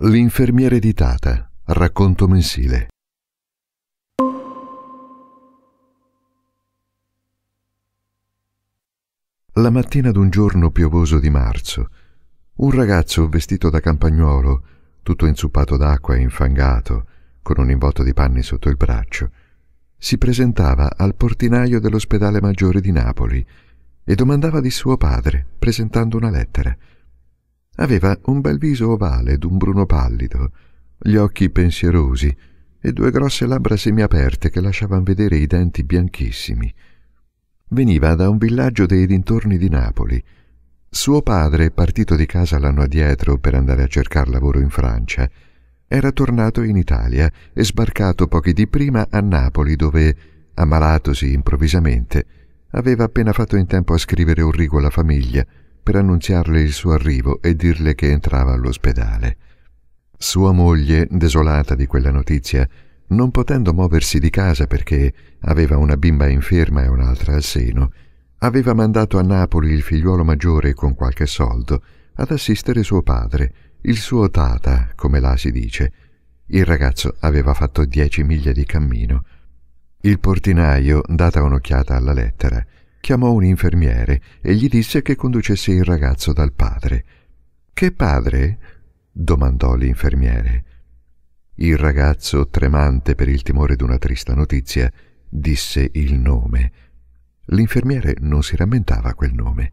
L'infermiere di Tata, racconto mensile. La mattina d'un giorno piovoso di marzo, un ragazzo vestito da campagnuolo, tutto inzuppato d'acqua e infangato, con un involto di panni sotto il braccio, si presentava al portinaio dell'ospedale maggiore di Napoli e domandava di suo padre, presentando una lettera. Aveva un bel viso ovale d'un bruno pallido, gli occhi pensierosi e due grosse labbra semiaperte che lasciavano vedere i denti bianchissimi. Veniva da un villaggio dei dintorni di Napoli. Suo padre, partito di casa l'anno addietro per andare a cercare lavoro in Francia, era tornato in Italia e sbarcato pochi di prima a Napoli dove, ammalatosi improvvisamente, aveva appena fatto in tempo a scrivere un rigo alla famiglia per annunziarle il suo arrivo e dirle che entrava all'ospedale. Sua moglie, desolata di quella notizia, non potendo muoversi di casa perché aveva una bimba inferma e un'altra al seno, aveva mandato a Napoli il figliuolo maggiore con qualche soldo ad assistere suo padre, il suo tata, come là si dice. Il ragazzo aveva fatto dieci miglia di cammino. Il portinaio, data un'occhiata alla lettera, chiamò un infermiere e gli disse che conducesse il ragazzo dal padre. Che padre? domandò l'infermiere. Il ragazzo, tremante per il timore d'una trista notizia, disse il nome. L'infermiere non si rammentava quel nome.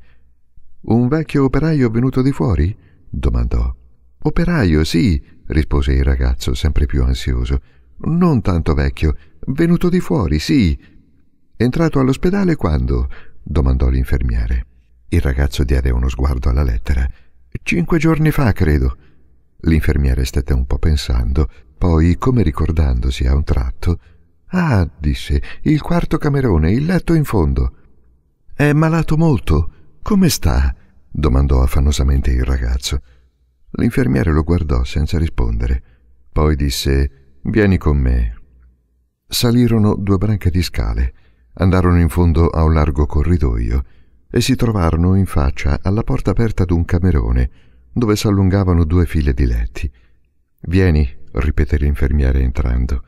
Un vecchio operaio venuto di fuori? domandò. Operaio, sì, rispose il ragazzo, sempre più ansioso. Non tanto vecchio, venuto di fuori, sì, Entrato all'ospedale quando? domandò l'infermiere. Il ragazzo diede uno sguardo alla lettera. Cinque giorni fa, credo. L'infermiere stette un po' pensando, poi, come ricordandosi a un tratto, Ah, disse, il quarto camerone, il letto in fondo. È malato molto. Come sta? domandò affannosamente il ragazzo. L'infermiere lo guardò senza rispondere. Poi disse Vieni con me. Salirono due branche di scale. Andarono in fondo a un largo corridoio e si trovarono in faccia alla porta aperta d'un camerone dove s'allungavano due file di letti. Vieni, ripeté l'infermiere entrando.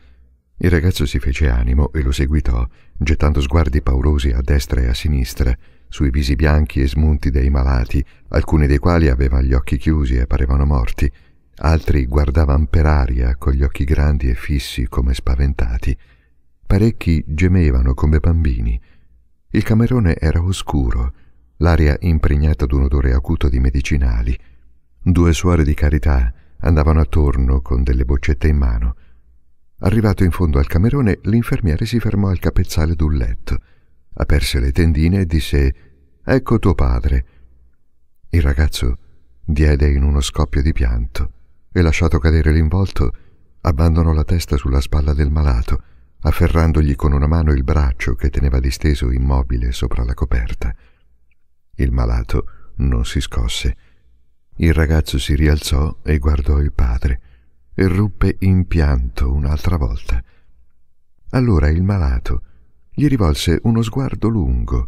Il ragazzo si fece animo e lo seguitò, gettando sguardi paurosi a destra e a sinistra, sui visi bianchi e smunti dei malati, alcuni dei quali avevano gli occhi chiusi e parevano morti, altri guardavan per aria con gli occhi grandi e fissi come spaventati, Parecchi gemevano come bambini. Il camerone era oscuro, l'aria impregnata d'un odore acuto di medicinali. Due suore di carità andavano attorno con delle boccette in mano. Arrivato in fondo al camerone, l'infermiere si fermò al capezzale d'un letto, aperse le tendine e disse Ecco tuo padre. Il ragazzo diede in uno scoppio di pianto e lasciato cadere l'involto, abbandonò la testa sulla spalla del malato afferrandogli con una mano il braccio che teneva disteso immobile sopra la coperta. Il malato non si scosse. Il ragazzo si rialzò e guardò il padre e ruppe in pianto un'altra volta. Allora il malato gli rivolse uno sguardo lungo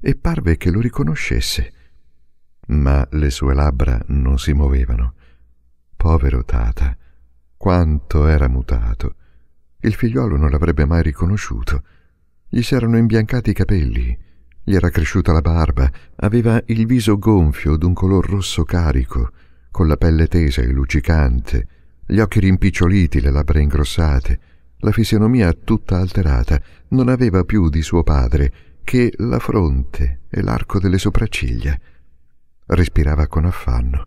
e parve che lo riconoscesse, ma le sue labbra non si muovevano. Povero Tata, quanto era mutato! Il figliuolo non l'avrebbe mai riconosciuto. Gli si erano imbiancati i capelli, gli era cresciuta la barba, aveva il viso gonfio d'un color rosso carico, con la pelle tesa e luccicante, gli occhi rimpiccioliti, le labbra ingrossate, la fisionomia tutta alterata, non aveva più di suo padre che la fronte e l'arco delle sopracciglia. Respirava con affanno.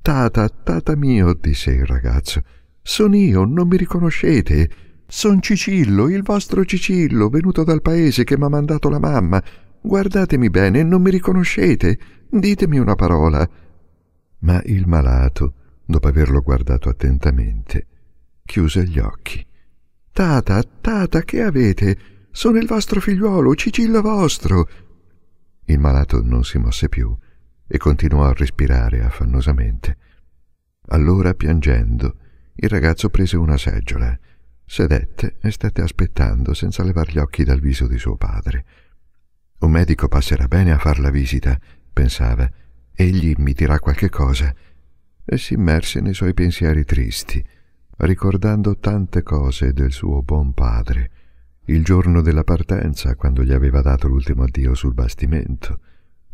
Tata, tata mio, disse il ragazzo, sono io, non mi riconoscete? Son Cicillo, il vostro Cicillo, venuto dal paese che mi ha mandato la mamma. Guardatemi bene, non mi riconoscete. Ditemi una parola. Ma il malato, dopo averlo guardato attentamente, chiuse gli occhi. Tata, tata, che avete? Sono il vostro figliuolo, Cicillo vostro. Il malato non si mosse più e continuò a respirare affannosamente. Allora, piangendo, il ragazzo prese una seggiola Sedette e stette aspettando senza levar gli occhi dal viso di suo padre. Un medico passerà bene a far la visita, pensava. Egli mi dirà qualche cosa. E si immerse nei suoi pensieri tristi, ricordando tante cose del suo buon padre. Il giorno della partenza, quando gli aveva dato l'ultimo addio sul bastimento,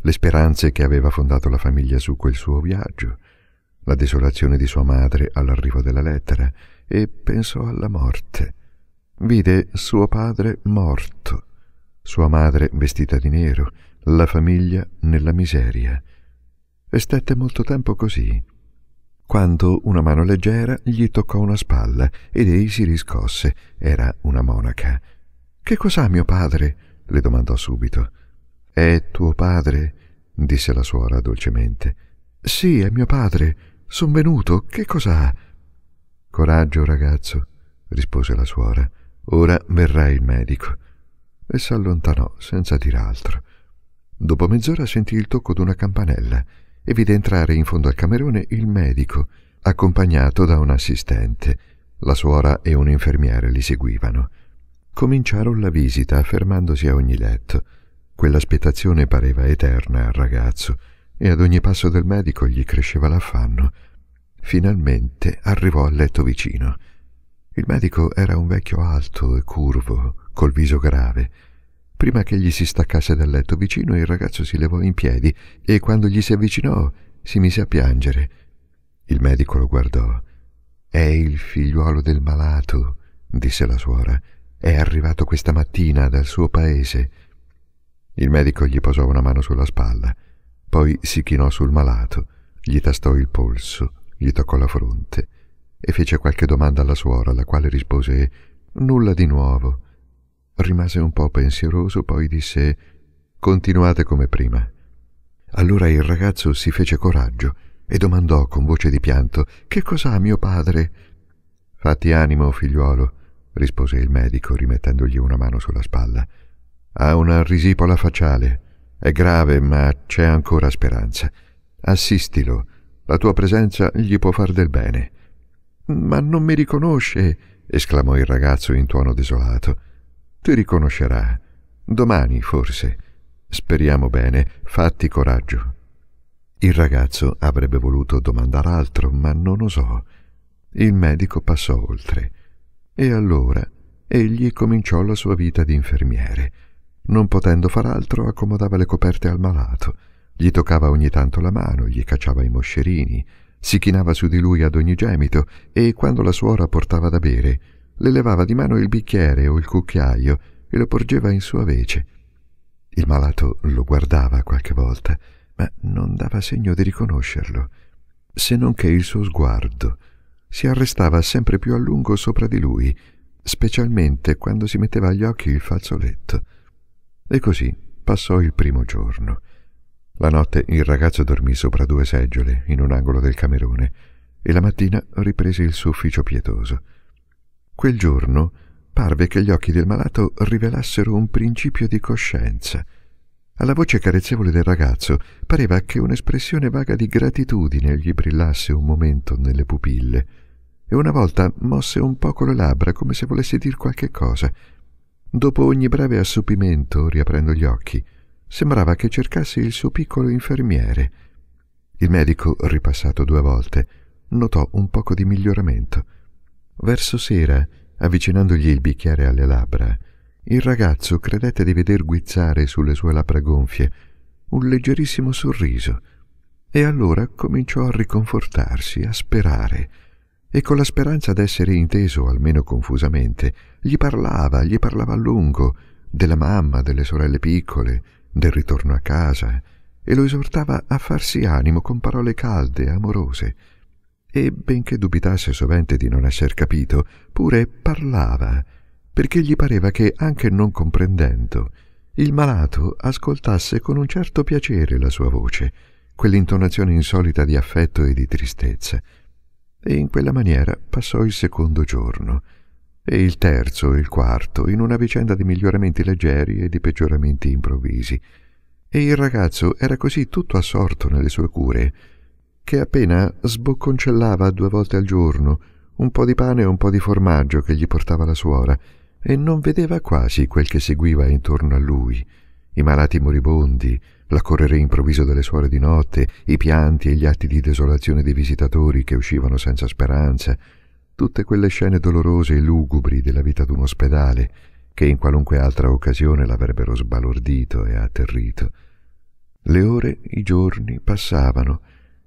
le speranze che aveva fondato la famiglia su quel suo viaggio, la desolazione di sua madre all'arrivo della lettera, e pensò alla morte. Vide suo padre morto, sua madre vestita di nero, la famiglia nella miseria. E stette molto tempo così, quando una mano leggera gli toccò una spalla ed ei si riscosse. Era una monaca. Che cos'ha mio padre? le domandò subito. È tuo padre? disse la suora dolcemente. Sì, è mio padre. Son venuto. Che cos'ha? Coraggio, ragazzo, rispose la suora. Ora verrà il medico. E s'allontanò senza dir altro. Dopo mezz'ora sentì il tocco d'una campanella e vide entrare in fondo al camerone il medico, accompagnato da un assistente. La suora e un infermiere li seguivano. Cominciarono la visita, fermandosi a ogni letto. Quell'aspettazione pareva eterna al ragazzo, e ad ogni passo del medico gli cresceva l'affanno. Finalmente arrivò al letto vicino. Il medico era un vecchio alto e curvo, col viso grave. Prima che gli si staccasse dal letto vicino, il ragazzo si levò in piedi e quando gli si avvicinò si mise a piangere. Il medico lo guardò. È il figliuolo del malato, disse la suora. È arrivato questa mattina dal suo paese. Il medico gli posò una mano sulla spalla, poi si chinò sul malato, gli tastò il polso gli toccò la fronte e fece qualche domanda alla suora, alla quale rispose nulla di nuovo. Rimase un po' pensieroso, poi disse continuate come prima. Allora il ragazzo si fece coraggio e domandò con voce di pianto Che cos'ha mio padre? Fatti animo, figliuolo, rispose il medico rimettendogli una mano sulla spalla. Ha una risipola facciale. È grave, ma c'è ancora speranza. Assistilo la tua presenza gli può far del bene. Ma non mi riconosce, esclamò il ragazzo in tuono desolato. Ti riconoscerà. Domani, forse. Speriamo bene, fatti coraggio. Il ragazzo avrebbe voluto domandare altro, ma non osò. Il medico passò oltre. E allora egli cominciò la sua vita di infermiere. Non potendo far altro, accomodava le coperte al malato gli toccava ogni tanto la mano, gli cacciava i moscerini, si chinava su di lui ad ogni gemito e, quando la suora portava da bere, le levava di mano il bicchiere o il cucchiaio e lo porgeva in sua vece. Il malato lo guardava qualche volta, ma non dava segno di riconoscerlo, se non che il suo sguardo si arrestava sempre più a lungo sopra di lui, specialmente quando si metteva agli occhi il fazzoletto. E così passò il primo giorno. La notte il ragazzo dormì sopra due seggiole in un angolo del camerone e la mattina riprese il suo ufficio pietoso. Quel giorno parve che gli occhi del malato rivelassero un principio di coscienza. Alla voce carezzevole del ragazzo pareva che un'espressione vaga di gratitudine gli brillasse un momento nelle pupille e una volta mosse un poco le labbra come se volesse dir qualche cosa. Dopo ogni breve assopimento, riaprendo gli occhi, Sembrava che cercasse il suo piccolo infermiere. Il medico, ripassato due volte, notò un poco di miglioramento. Verso sera, avvicinandogli il bicchiere alle labbra, il ragazzo credette di veder guizzare sulle sue labbra gonfie un leggerissimo sorriso e allora cominciò a riconfortarsi, a sperare, e con la speranza d'essere inteso, almeno confusamente, gli parlava, gli parlava a lungo, della mamma, delle sorelle piccole, del ritorno a casa eh, e lo esortava a farsi animo con parole calde, amorose. E benché dubitasse sovente di non esser capito, pure parlava, perché gli pareva che, anche non comprendendo, il malato ascoltasse con un certo piacere la sua voce, quell'intonazione insolita di affetto e di tristezza. E in quella maniera passò il secondo giorno e il terzo e il quarto in una vicenda di miglioramenti leggeri e di peggioramenti improvvisi. E il ragazzo era così tutto assorto nelle sue cure che appena sbocconcellava due volte al giorno un po' di pane e un po' di formaggio che gli portava la suora e non vedeva quasi quel che seguiva intorno a lui, i malati moribondi, l'accorrere improvviso delle suore di notte, i pianti e gli atti di desolazione dei visitatori che uscivano senza speranza, tutte quelle scene dolorose e lugubri della vita d'un ospedale che in qualunque altra occasione l'avrebbero sbalordito e atterrito. Le ore, i giorni passavano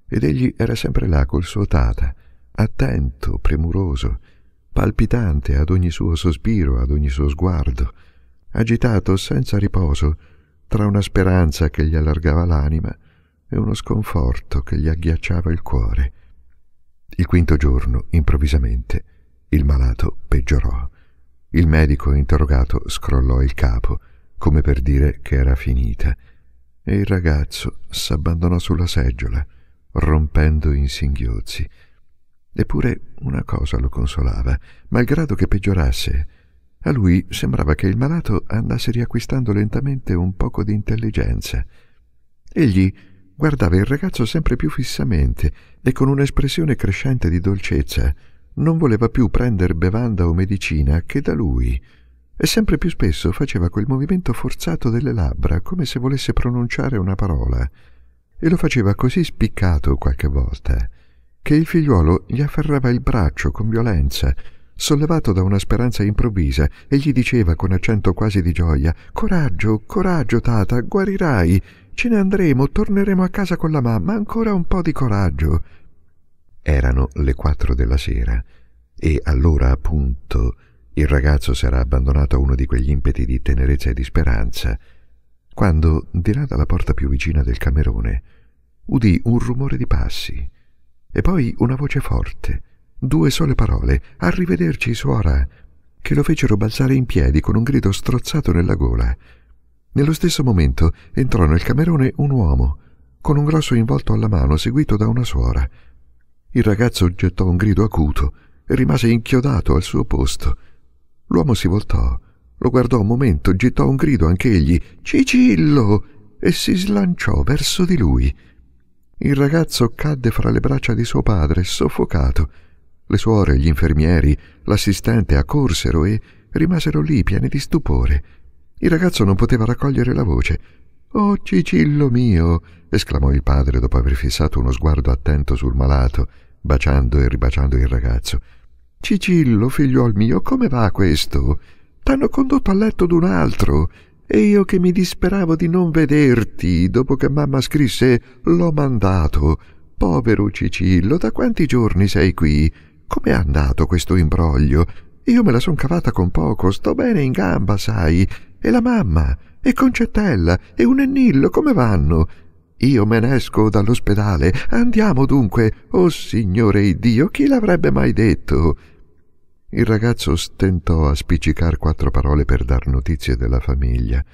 ed egli era sempre là col suo tata, attento, premuroso, palpitante ad ogni suo sospiro, ad ogni suo sguardo, agitato senza riposo tra una speranza che gli allargava l'anima e uno sconforto che gli agghiacciava il cuore. Il quinto giorno, improvvisamente, il malato peggiorò. Il medico interrogato scrollò il capo, come per dire che era finita, e il ragazzo s'abbandonò sulla seggiola, rompendo in singhiozzi. Eppure una cosa lo consolava, malgrado che peggiorasse. A lui sembrava che il malato andasse riacquistando lentamente un poco di intelligenza. Egli guardava il ragazzo sempre più fissamente e con un'espressione crescente di dolcezza. Non voleva più prendere bevanda o medicina che da lui, e sempre più spesso faceva quel movimento forzato delle labbra come se volesse pronunciare una parola, e lo faceva così spiccato qualche volta che il figliuolo gli afferrava il braccio con violenza, sollevato da una speranza improvvisa, e gli diceva con accento quasi di gioia Coraggio, coraggio, tata, guarirai. Ce ne andremo, torneremo a casa con la mamma, ancora un po' di coraggio. Erano le quattro della sera e allora appunto il ragazzo s'era abbandonato a uno di quegli impeti di tenerezza e di speranza, quando, di là dalla porta più vicina del camerone, udì un rumore di passi e poi una voce forte, due sole parole, arrivederci suora, che lo fecero balzare in piedi con un grido strozzato nella gola. Nello stesso momento entrò nel camerone un uomo, con un grosso involto alla mano, seguito da una suora. Il ragazzo gettò un grido acuto e rimase inchiodato al suo posto. L'uomo si voltò, lo guardò un momento, gettò un grido anch'egli, Cicillo! e si slanciò verso di lui. Il ragazzo cadde fra le braccia di suo padre, soffocato. Le suore, gli infermieri, l'assistente accorsero e rimasero lì pieni di stupore. Il ragazzo non poteva raccogliere la voce. Oh Cicillo mio! esclamò il padre dopo aver fissato uno sguardo attento sul malato, baciando e ribaciando il ragazzo. Cicillo, figliuol mio, come va questo? T'hanno condotto a letto d'un altro. E io che mi disperavo di non vederti dopo che mamma scrisse l'ho mandato. Povero Cicillo, da quanti giorni sei qui? Com'è andato questo imbroglio? Io me la son cavata con poco, sto bene in gamba, sai. E la mamma? E Concettella? E un Ennillo? Come vanno? Io me ne esco dall'ospedale. Andiamo dunque. Oh Signore Iddio, chi l'avrebbe mai detto? Il ragazzo stentò a spiccicar quattro parole per dar notizie della famiglia.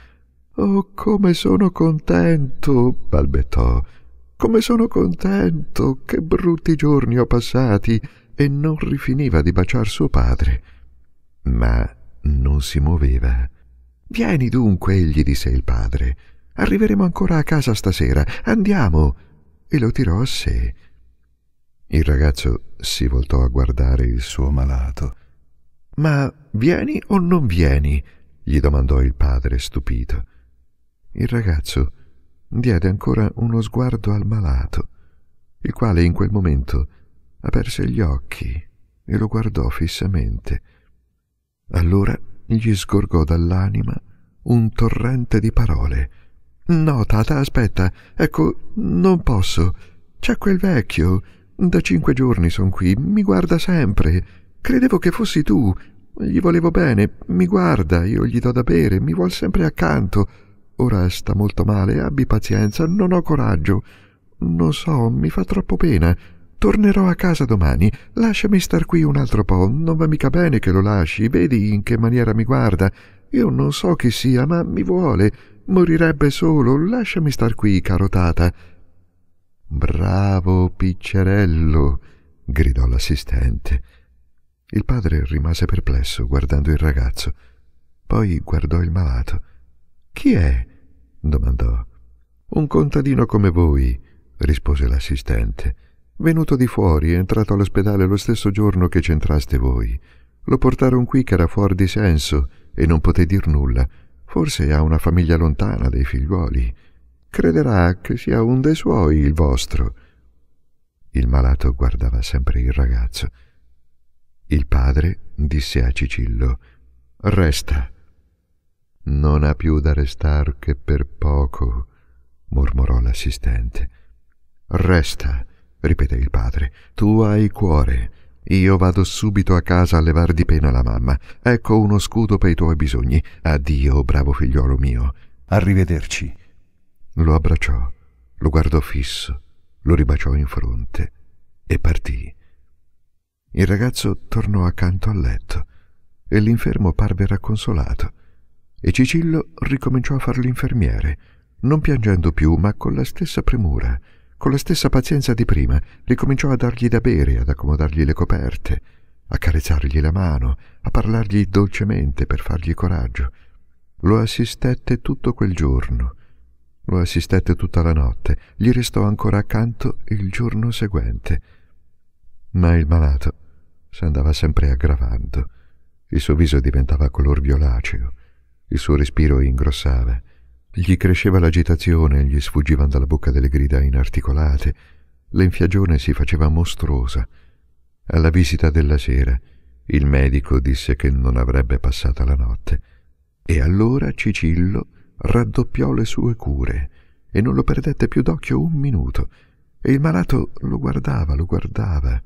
Oh, come sono contento! balbettò. Come sono contento! Che brutti giorni ho passati! E non rifiniva di baciar suo padre. Ma non si muoveva. Vieni dunque, gli disse il padre. Arriveremo ancora a casa stasera. Andiamo. E lo tirò a sé. Il ragazzo si voltò a guardare il suo malato. Ma vieni o non vieni? gli domandò il padre stupito. Il ragazzo diede ancora uno sguardo al malato, il quale in quel momento aperse gli occhi e lo guardò fissamente. Allora gli sgorgò dall'anima un torrente di parole. No, tata, aspetta, ecco, non posso. C'è quel vecchio. Da cinque giorni son qui, mi guarda sempre. Credevo che fossi tu. Gli volevo bene, mi guarda, io gli do da bere, mi vuol sempre accanto. Ora sta molto male, abbi pazienza, non ho coraggio. Non so, mi fa troppo pena. Tornerò a casa domani. Lasciami star qui un altro po'. Non va mica bene che lo lasci. Vedi in che maniera mi guarda. Io non so chi sia, ma mi vuole. Morirebbe solo. Lasciami star qui, caro Tata. Bravo piccerello, gridò l'assistente. Il padre rimase perplesso guardando il ragazzo. Poi guardò il malato. Chi è? domandò. Un contadino come voi, rispose l'assistente. Venuto di fuori, è entrato all'ospedale lo stesso giorno che c'entraste voi. Lo portarono qui che era fuori di senso e non poté dir nulla. Forse ha una famiglia lontana dei figliuoli. Crederà che sia un dei suoi il vostro. Il malato guardava sempre il ragazzo. Il padre disse a Cicillo: Resta. Non ha più da restare che per poco, mormorò l'assistente. Resta ripeté il padre. Tu hai cuore. Io vado subito a casa a levar di pena la mamma. Ecco uno scudo per i tuoi bisogni. Addio, bravo figliuolo mio. Arrivederci. Lo abbracciò, lo guardò fisso, lo ribaciò in fronte e partì. Il ragazzo tornò accanto al letto e l'infermo parve racconsolato e Cicillo ricominciò a far l'infermiere, non piangendo più ma con la stessa premura con la stessa pazienza di prima ricominciò a dargli da bere, ad accomodargli le coperte, a carezzargli la mano, a parlargli dolcemente per fargli coraggio. Lo assistette tutto quel giorno, lo assistette tutta la notte, gli restò ancora accanto il giorno seguente. Ma il malato si andava sempre aggravando, il suo viso diventava color violaceo, il suo respiro ingrossava, gli cresceva l'agitazione, gli sfuggivano dalla bocca delle grida inarticolate, l'enfiagione si faceva mostruosa. Alla visita della sera, il medico disse che non avrebbe passata la notte. E allora Cicillo raddoppiò le sue cure e non lo perdette più d'occhio un minuto. E il malato lo guardava, lo guardava,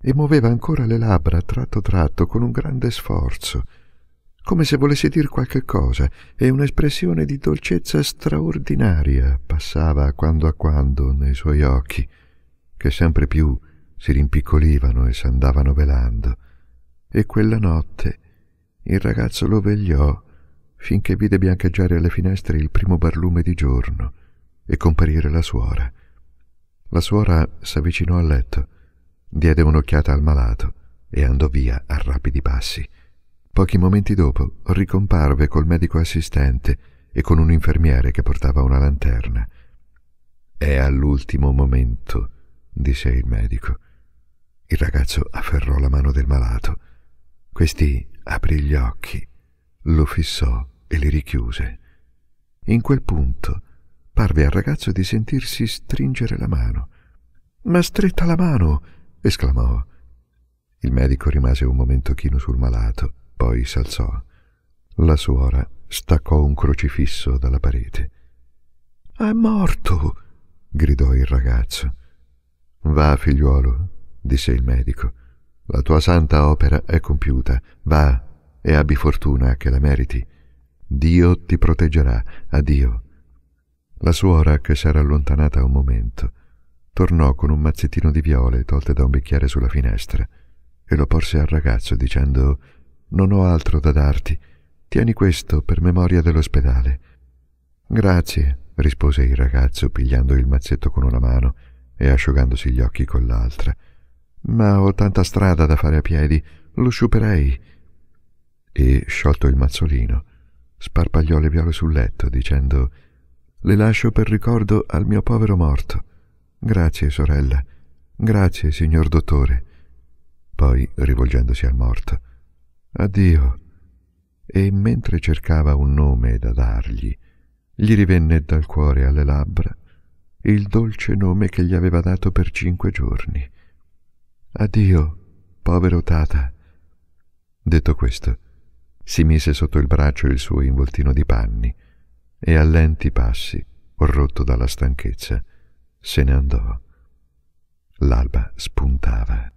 e muoveva ancora le labbra tratto tratto con un grande sforzo come se volesse dir qualche cosa, e un'espressione di dolcezza straordinaria passava a quando a quando nei suoi occhi, che sempre più si rimpiccolivano e s'andavano velando. E quella notte il ragazzo lo vegliò finché vide biancheggiare alle finestre il primo barlume di giorno e comparire la suora. La suora s'avvicinò al letto, diede un'occhiata al malato e andò via a rapidi passi. Pochi momenti dopo ricomparve col medico assistente e con un infermiere che portava una lanterna. È all'ultimo momento, disse il medico. Il ragazzo afferrò la mano del malato. Questi aprì gli occhi, lo fissò e li richiuse. In quel punto parve al ragazzo di sentirsi stringere la mano. Ma stretta la mano! esclamò. Il medico rimase un momento chino sul malato poi s'alzò. La suora staccò un crocifisso dalla parete. È morto! gridò il ragazzo. Va, figliuolo, disse il medico. La tua santa opera è compiuta. Va e abbi fortuna che la meriti. Dio ti proteggerà. Addio. La suora, che s'era allontanata un momento, tornò con un mazzettino di viole tolte da un bicchiere sulla finestra e lo porse al ragazzo dicendo non ho altro da darti. Tieni questo per memoria dell'ospedale. Grazie, rispose il ragazzo pigliando il mazzetto con una mano e asciugandosi gli occhi con l'altra. Ma ho tanta strada da fare a piedi, lo sciuperei. E, sciolto il mazzolino, sparpagliò le viole sul letto, dicendo Le lascio per ricordo al mio povero morto. Grazie, sorella. Grazie, signor dottore. Poi, rivolgendosi al morto, Addio. E mentre cercava un nome da dargli, gli rivenne dal cuore alle labbra il dolce nome che gli aveva dato per cinque giorni. Addio, povero Tata. Detto questo, si mise sotto il braccio il suo involtino di panni e a lenti passi, rotto dalla stanchezza, se ne andò. L'alba spuntava.